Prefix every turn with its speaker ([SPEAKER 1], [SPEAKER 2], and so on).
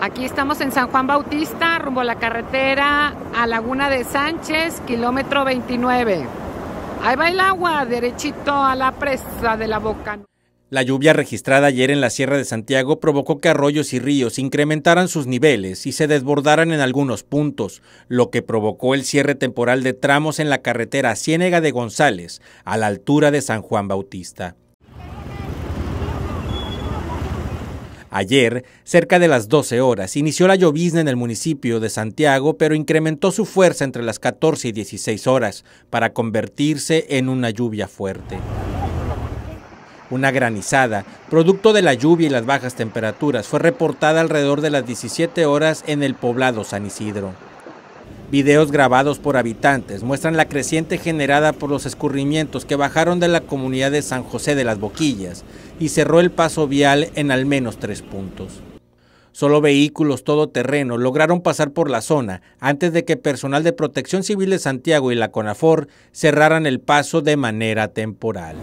[SPEAKER 1] Aquí estamos en San Juan Bautista, rumbo a la carretera a Laguna de Sánchez, kilómetro 29. Ahí va el agua, derechito a la presa de la boca.
[SPEAKER 2] La lluvia registrada ayer en la Sierra de Santiago provocó que arroyos y ríos incrementaran sus niveles y se desbordaran en algunos puntos, lo que provocó el cierre temporal de tramos en la carretera Ciénega de González, a la altura de San Juan Bautista. Ayer, cerca de las 12 horas, inició la llovizna en el municipio de Santiago, pero incrementó su fuerza entre las 14 y 16 horas para convertirse en una lluvia fuerte. Una granizada, producto de la lluvia y las bajas temperaturas, fue reportada alrededor de las 17 horas en el poblado San Isidro. Videos grabados por habitantes muestran la creciente generada por los escurrimientos que bajaron de la comunidad de San José de las Boquillas y cerró el paso vial en al menos tres puntos. Solo vehículos todoterreno lograron pasar por la zona antes de que personal de Protección Civil de Santiago y la CONAFOR cerraran el paso de manera temporal.